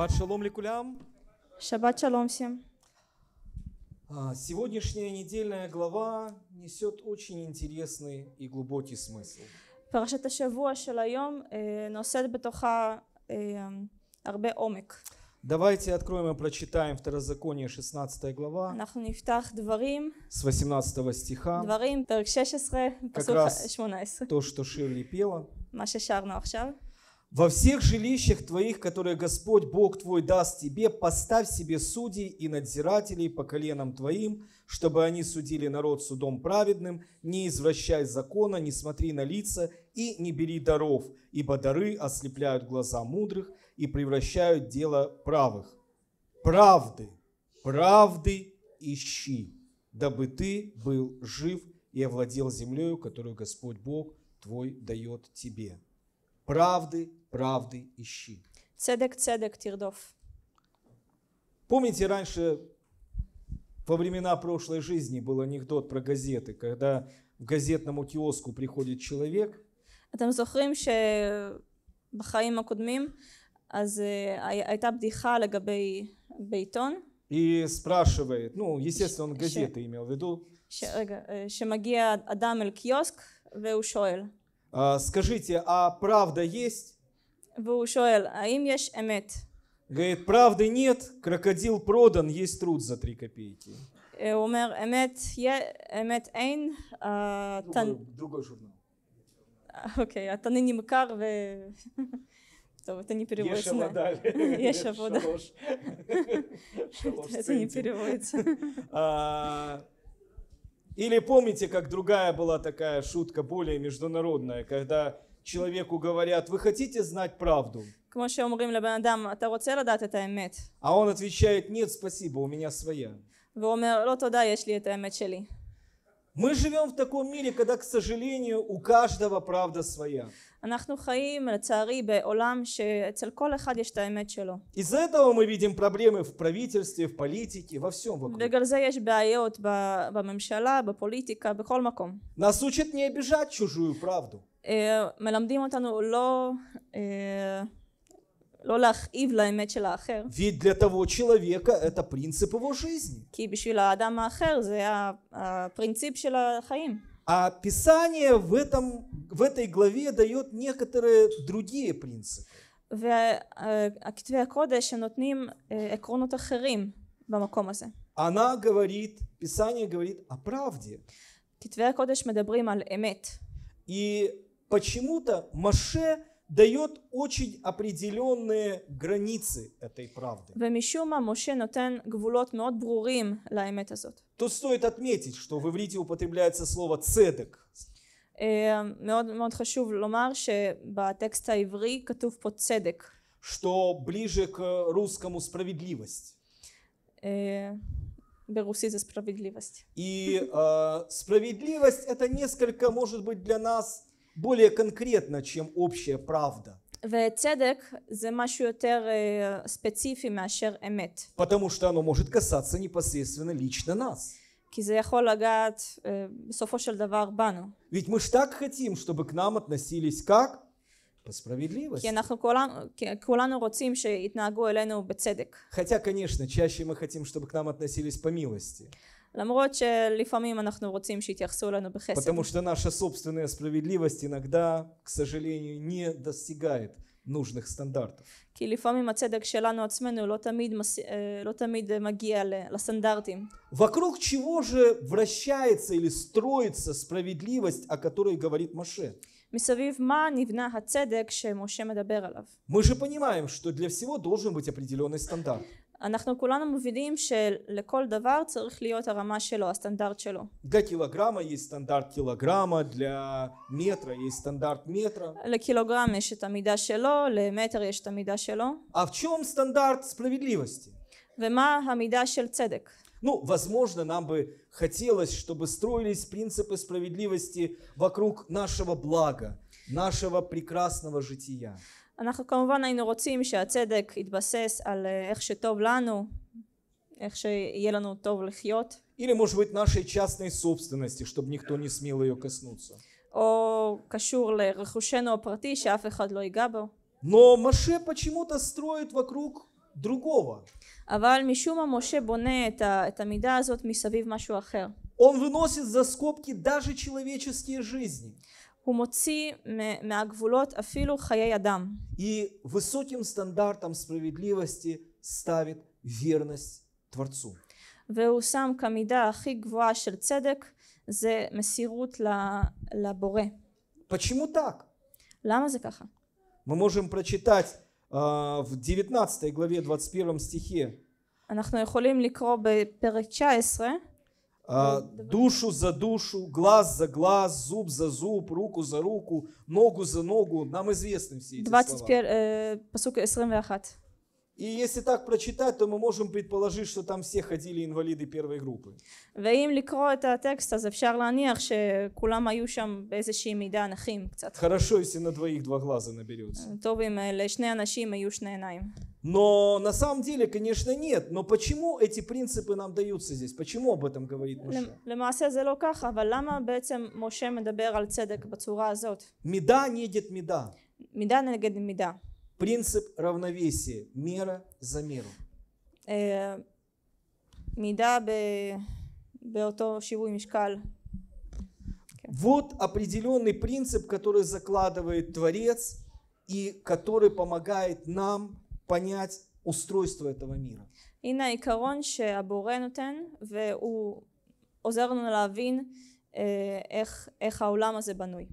Шаббат шалом ликулям. Шаббат шалом всем. А, сегодняшняя недельная глава несет очень интересный и глубокий смысл. פרשת השבוע של היום נושאת בתוכה הרבה עומק. Давайте откроем и прочитаем Второзаконие 16 глава. אנחנו נפתח דברים. С 18 стиха. דברים, פרק 16, פסוק 18. то, что Ширли пела. מה ששרנו עכשיו. Во всех жилищах твоих, которые Господь Бог твой даст тебе, поставь себе судей и надзирателей по коленам твоим, чтобы они судили народ судом праведным, не извращай закона, не смотри на лица и не бери даров, ибо дары ослепляют глаза мудрых и превращают дело правых. Правды, правды ищи, дабы ты был жив и овладел землею, которую Господь Бог твой дает тебе правды, правды ищи. Цедек, цедек, тирдов. Помните, раньше во времена прошлой жизни был анекдот про газеты, когда в газетному киоску приходит человек. там אתם זוכרים שבחיים הקודמים אז הייתה בדיחה לגבי Бейтон. И спрашивает, ну, естественно, он газеты имел в виду. שמגיע э, Адам אל Киоск, Ве שואל. А, скажите, а правда есть? והוא שואל, האם יש אמת? Говорит, правды нет, крокодил продан, есть труд за три копейки. הוא אומר, אמת, אמת אין, другой журнал. אוקיי, התנין נמכר ו... טוב, это не переводится. Ешь вода. Ешь вода. Это не переводится. А, или помните, как другая была такая шутка, более международная, когда человеку говорят, вы хотите знать правду? «А, а он отвечает, нет, спасибо, у меня своя. Мы живем в таком мире, когда, к сожалению, у каждого правда своя. אנחנו חיים לצערי בעולם שאצל כל אחד יש את האמת שלו. Из этого мы видим проблемы в правительстве, в политике, во всем вокруг. בגלל זה יש בעיות בממשלה, בפוליטיקה, בכל מקום. Нас учат не обижать чужую правду. Э, מלמדים אותנו לא... Э, לא להכאיב לאמת של האחר. Ведь для того человека это принцип его жизни. כי בשביל האדם האחר זה הפרינציפ של החיים. А Писание в этом в этой главе дает некоторые другие принципы. Э, э, Она говорит, Писание говорит о правде. И почему-то Маше дает очень определенные границы этой правды. Тут стоит отметить, что в иврите употребляется слово «цедек», מאוד מאוד חשוב לומר שבטקסט העברי כתוב פה צדק. что ближе к э, русскому справедливость. Э, Беруси за справедливость. И э, справедливость это несколько, может быть, для нас более конкретно, чем общая правда. Потому что оно может касаться непосредственно лично нас. כי זה יכול לגעת בסופו של דבר בנו. Ведь мы ж так хотим, чтобы к нам относились как? По справедливости. כי אנחנו כולנו רוצים שיתנהגו אלינו בצדק. Хотя, конечно, чаще мы хотим, чтобы к нам относились по милости. למרות שלפעמים אנחנו רוצים שיתייחסו אלינו בחסד. Потому что наша собственная справедливость иногда, к сожалению, не достигает нужных стандартов. Э, Вокруг чего же вращается или строится справедливость, о которой говорит Моше? Мы же понимаем, что для всего должен быть определенный стандарт. אנחנו כולנו מבינים שלכל דבר צריך להיות הרמה שלו, הסטנדרט שלו. Для килограмма есть стандарт килограмма, для метра есть стандарт метра. לקילוגרם יש את המידה שלו, למטר יש את המידה שלו. А в чем стандарт справедливости? ומה המידה של צדק? Ну, возможно, нам бы хотелось, чтобы строились принципы справедливости вокруг нашего блага, нашего прекрасного жития. אנחנו כמובן היינו רוצים שהצדק יתבסס על אה, איך שטוב לנו, איך שיהיה לנו טוב לחיות. Или, может быть, нашей частной собственности, чтобы никто не смел ее коснуться. או קשור לרכושנו הפרטי שאף אחד לא ייגע בו. Но Маше почему-то строит вокруг другого. אבל משום מה משה בונה את, ה, את המידה הזאת מסביב משהו אחר. Он выносит за скобки даже человеческие жизни. הוא מוציא מהגבולות אפילו חיי אדם. И высоким стандартом справедливости ставит верность Творцу. והוא שם כמידה הכי גבוהה של צדק זה מסירות לבורא. Почему так? למה זה ככה? Мы можем прочитать uh, в 19 главе 21 стихе. אנחנו יכולים לקרוא בפרק 19 А, ну, душу за душу, глаз за глаз, зуб за зуб, руку за руку, ногу за ногу. Нам известны все эти 21, слова. Э, и если так прочитать, то мы можем предположить, что там все ходили инвалиды первой группы. Хорошо, если на двоих два глаза наберется. Э, э, Но на самом деле, конечно, нет. Но почему эти принципы нам даются здесь? Почему об этом говорит Моше? Меда не לא меда. Принцип равновесия. Мера за меру. מידה באותו שיווי משקל. Вот определенный принцип, который закладывает Творец и который помогает нам понять устройство этого мира. הנה העיקרון שהבורא נותן והוא עוזר לנו להבין איך, איך העולם הזה בנוי.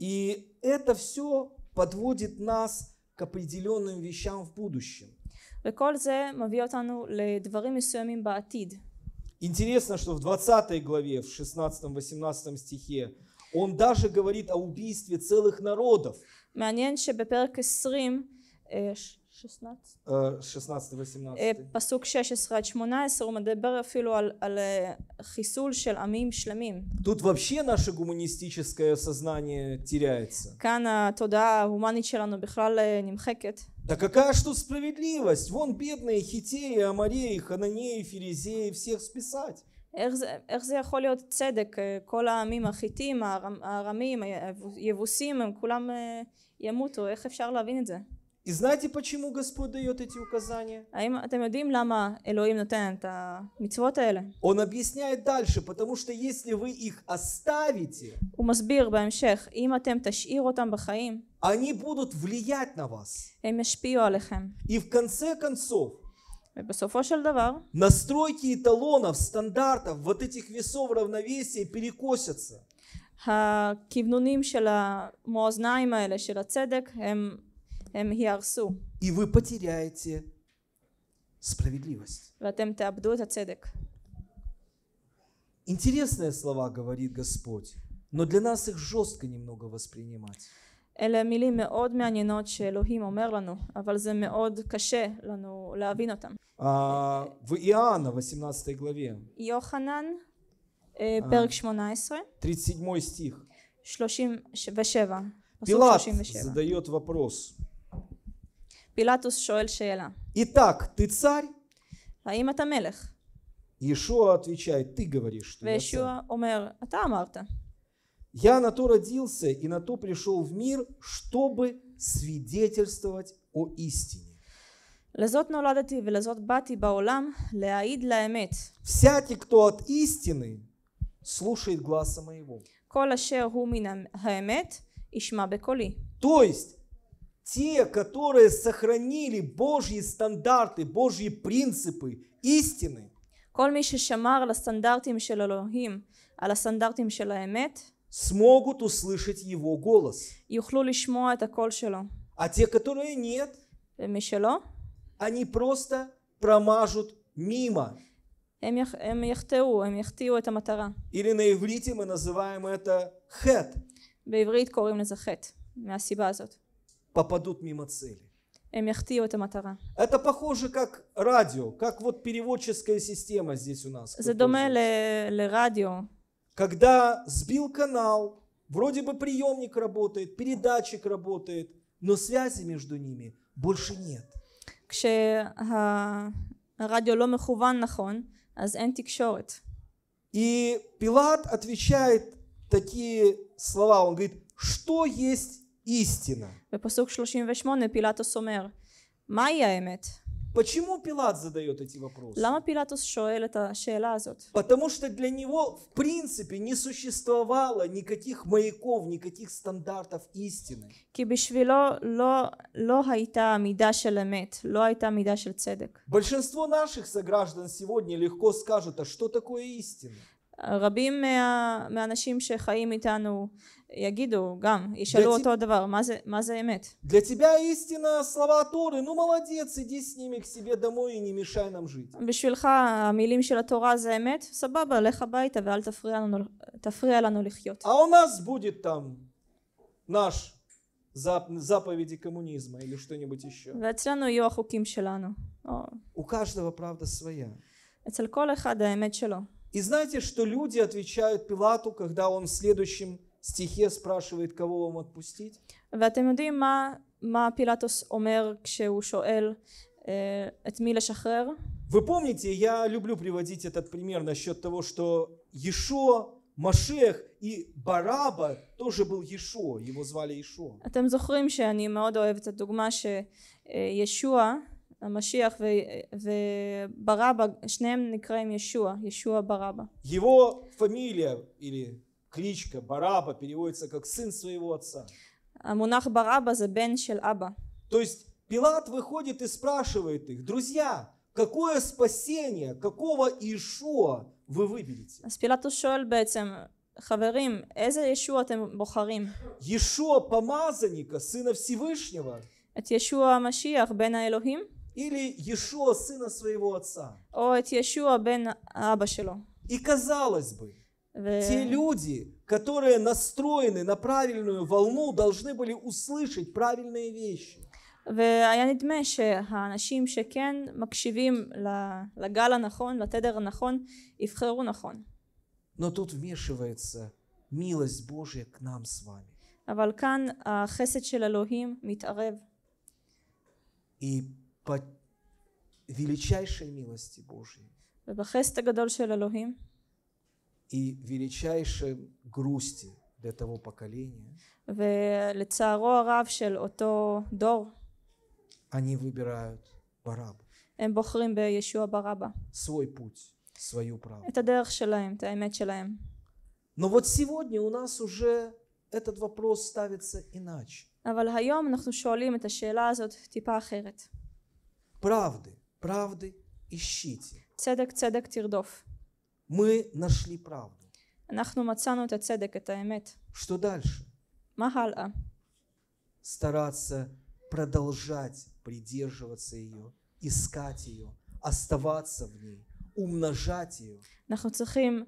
И это все подводит нас к определенным вещам в будущем. Интересно, что в 20 главе, в 16-18 стихе, он даже говорит о убийстве целых народов. 20 16. 16 ו-18. פסוק 16 עד 18 הוא מדבר אפילו על, על חיסול של עמים שלמים. Тут вообще наше гуманистическое сознание теряется. כאן התודעה ההומנית שלנו בכלל נמחקת. Да какая что справедливость? Вон бедные хитеи, амареи, хананеи, ферезеи, всех списать. איך זה, איך זה יכול להיות צדק? כל העמים החיתים, הארמים, היבוסים, הם כולם ימותו, איך אפשר להבין את זה? И знаете, почему Господь дает эти указания? האם אתם יודעים למה אלוהים נותן את המצוות האלה? Он объясняет дальше, потому что если вы их оставите, הוא מסביר בהמשך, אם אתם תשאיר они будут влиять на вас. הם ישפיעו И в конце концов, ובסופו של настройки эталонов, стандартов, вот этих весов равновесия перекосятся. הכוונונים של המאזניים האלה, של הצדק, הם и вы потеряете справедливость. Интересные слова говорит Господь, но для нас их жестко немного воспринимать. А а, в Иоанна 18 главе. 37 э, а. стих. Пилат задает вопрос. פילטוס שואל שאלה. Итак, ты царь? האם אתה מלך? Иешуа отвечает, ты говоришь, что я אומר, אתה אמרת. Я на то родился и на то пришел в мир, чтобы свидетельствовать о истине. לזאת נולדתי ולזאת באתי בעולם להעיד לאמת. Всякий, кто от истины, слушает гласа моего. כל אשר הוא מן האמת, ישמע בקולי. То есть, те, которые сохранили Божьи стандарты, Божьи принципы, истины. смогут услышать его голос. А те, которые нет, они просто промажут мимо. Или на иврите мы называем это хет попадут мимо цели. הם эм, יחטיאו Это похоже как радио, как вот переводческая система здесь у нас. זה דומה Когда сбил канал, вроде бы приемник работает, передатчик работает, но связи между ними больше нет. כשהרדיו לא מכוון נכון, אז אין תקשורת. И Пилат отвечает такие слова, он говорит, что есть истина. בפסוק 38 פילטוס אומר, מהי האמת? Почему Пилат задает эти вопросы? למה פילטוס שואל את השאלה Потому что для него в принципе не существовало никаких маяков, никаких стандартов истины. כי בשבילו לא, לא הייתה מידה של אמת, לא הייתה Большинство наших сограждан сегодня легко скажут, а что такое истина? רבים מה, מהאנשים שחיים איתנו יגידו גם, ישאלו אותו דבר, מה זה, מה זה אמת? Для тебя истина слова Торы, ну молодец, иди с ними к себе домой и не мешай нам жить. בשבילך המילים של התורה זה אמת, סבבה, לך הביתה ואל תפריע לנו, תפריע לנו לחיות. А у нас будет там наш заповеди коммунизма или что-нибудь еще. ואצלנו יהיו החוקים שלנו. У каждого правда своя. אצל כל אחד האמת שלו. И знаете, что люди отвечают Пилату, когда он в следующем стихе спрашивает, кого вам отпустить? ואתם יודעים מה, מה פילטוס אומר כשהוא שואל אה, את מי לשחרר? Вы помните, я люблю приводить этот пример насчет того, что Ешо, Машех и Бараба тоже был Ешо, его звали Ешо. אתם זוכרים שאני מאוד אוהבת את что שישוע המשיח ו, וברבא, שניהם נקראים ישוע, ישוע ברבא. Его фамилия или кличка Бараба переводится как сын своего отца. המונח Бараба за бен шел аба. То есть Пилат выходит и спрашивает их, друзья, какое спасение, какого Ишуа вы выберете? אז פילטוס שואל בעצם, חברים, איזה ישוע אתם бухарим. ישוע помазанника, сына Всевышнего. Это ישוע המשיח, בן האלוהים? или Иешуа, сына своего отца. או И казалось бы, ו... те люди, которые настроены на правильную волну, должны были услышать правильные вещи. והיה נדמה שהאנשים שכן מקשיבים לגל הנכון, לתדר הנכון, יבחרו נכון. Но тут вмешивается милость Божья к нам с вами. אבל כאן החסד של אלוהים מתערב. по величайшей милости Божьей и величайшей грусти для того поколения они выбирают Бараба. הם בוחרים בישוע ברבא. свой путь, свою правду. את הדרך שלהם, את האמת שלהם. Но вот сегодня у нас уже этот вопрос ставится иначе. אבל היום אנחנו שואלים את השאלה הזאת טיפה אחרת правды, правды ищите. Цедек, цедек тирдов. Мы нашли правду. Нахну מצאנו את цедек את эмет. Что дальше? מה а? Стараться продолжать придерживаться ее, искать ее, оставаться в ней, умножать ее. אנחנו צריכים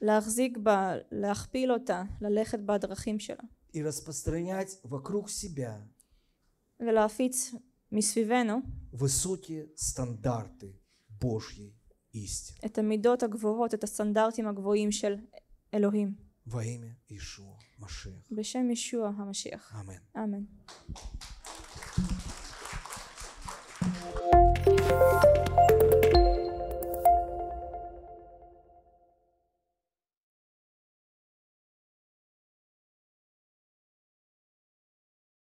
להחזיק בה, להכפיל אותה, ללכת בדרכים שלה. И распространять вокруг себя ולהפיץ מסביבנו, высокие стандарты Божьей истины. את המידות הגבוהות, את הסטנדרטים הגבוהים של אלוהים. во имя Ишуа Машех. בשם ישוע המשיח. אמן. אמן. thank you